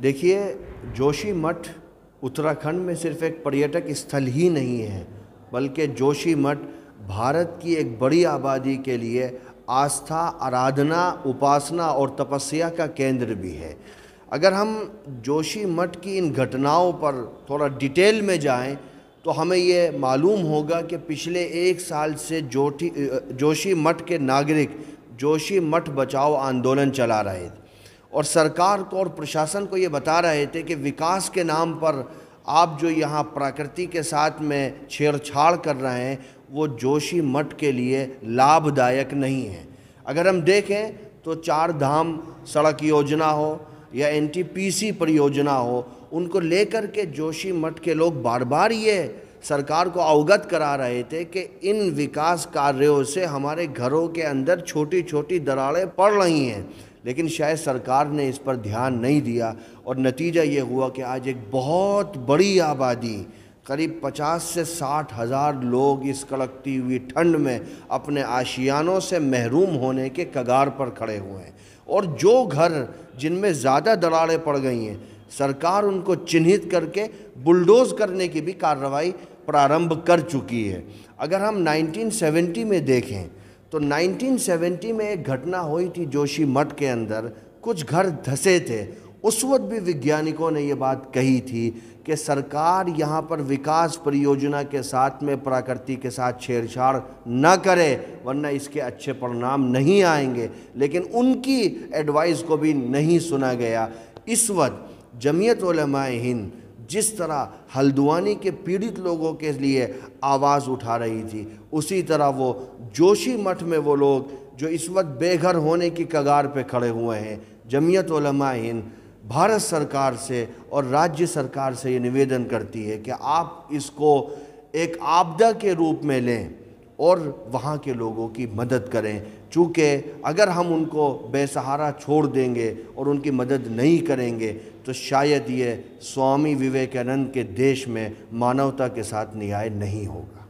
देखिए जोशी मठ उत्तराखंड में सिर्फ एक पर्यटक स्थल ही नहीं है बल्कि जोशी मठ भारत की एक बड़ी आबादी के लिए आस्था आराधना उपासना और तपस्या का केंद्र भी है अगर हम जोशी मठ की इन घटनाओं पर थोड़ा डिटेल में जाएं तो हमें ये मालूम होगा कि पिछले एक साल से जोशी मठ के नागरिक जोशी मठ बचाओ आंदोलन चला रहे थे और सरकार को और प्रशासन को ये बता रहे थे कि विकास के नाम पर आप जो यहाँ प्रकृति के साथ में छेड़छाड़ कर रहे हैं वो जोशी मठ के लिए लाभदायक नहीं है अगर हम देखें तो चार धाम सड़क योजना हो या एनटीपीसी परियोजना हो उनको लेकर के जोशी मठ के लोग बार बार ये सरकार को अवगत करा रहे थे कि इन विकास कार्यों से हमारे घरों के अंदर छोटी छोटी दरारें पड़ रही हैं लेकिन शायद सरकार ने इस पर ध्यान नहीं दिया और नतीजा ये हुआ कि आज एक बहुत बड़ी आबादी करीब 50 से साठ हज़ार लोग इस कड़कती हुई ठंड में अपने आशियानों से महरूम होने के कगार पर खड़े हुए हैं और जो घर जिनमें ज़्यादा दरारें पड़ गई हैं सरकार उनको चिन्हित करके बुलडोज करने की भी कार्रवाई प्रारंभ कर चुकी है अगर हम 1970 में देखें तो 1970 में एक घटना हुई थी जोशी मठ के अंदर कुछ घर धसे थे उस वक्त भी वैज्ञानिकों ने ये बात कही थी कि सरकार यहाँ पर विकास परियोजना के साथ में प्रकृति के साथ छेड़छाड़ न करे वरना इसके अच्छे परिणाम नहीं आएंगे लेकिन उनकी एडवाइस को भी नहीं सुना गया इस वक्त जमीयत हिंद जिस तरह हल्द्वानी के पीड़ित लोगों के लिए आवाज़ उठा रही थी उसी तरह वो जोशी मठ में वो लोग जो इस वक्त बेघर होने की कगार पे खड़े हुए हैं जमीयत हिंद भारत सरकार से और राज्य सरकार से ये निवेदन करती है कि आप इसको एक आपदा के रूप में लें और वहाँ के लोगों की मदद करें चूँकि अगर हम उनको बेसहारा छोड़ देंगे और उनकी मदद नहीं करेंगे तो शायद ये स्वामी विवेकानंद के देश में मानवता के साथ न्याय नहीं होगा